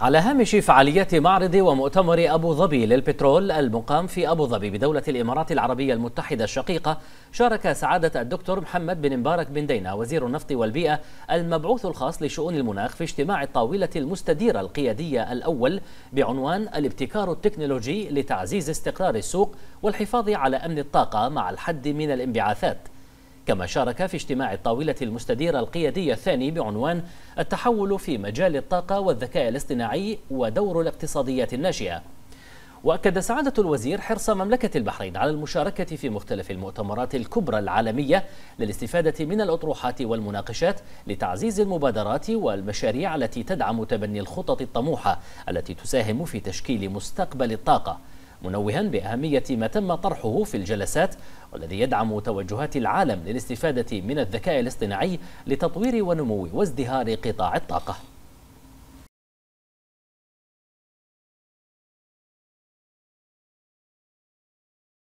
على هامش فعاليات معرض ومؤتمر أبو ظبي للبترول المقام في أبو ظبي بدولة الإمارات العربية المتحدة الشقيقة شارك سعادة الدكتور محمد بن مبارك بن دينا وزير النفط والبيئة المبعوث الخاص لشؤون المناخ في اجتماع الطاولة المستديرة القيادية الأول بعنوان الابتكار التكنولوجي لتعزيز استقرار السوق والحفاظ على أمن الطاقة مع الحد من الانبعاثات كما شارك في اجتماع الطاولة المستديرة القيادية الثاني بعنوان التحول في مجال الطاقة والذكاء الاصطناعي ودور الاقتصاديات الناشئة وأكد سعادة الوزير حرص مملكة البحرين على المشاركة في مختلف المؤتمرات الكبرى العالمية للاستفادة من الأطروحات والمناقشات لتعزيز المبادرات والمشاريع التي تدعم تبني الخطط الطموحة التي تساهم في تشكيل مستقبل الطاقة منوها بأهمية ما تم طرحه في الجلسات والذي يدعم توجهات العالم للاستفادة من الذكاء الاصطناعي لتطوير ونمو وازدهار قطاع الطاقة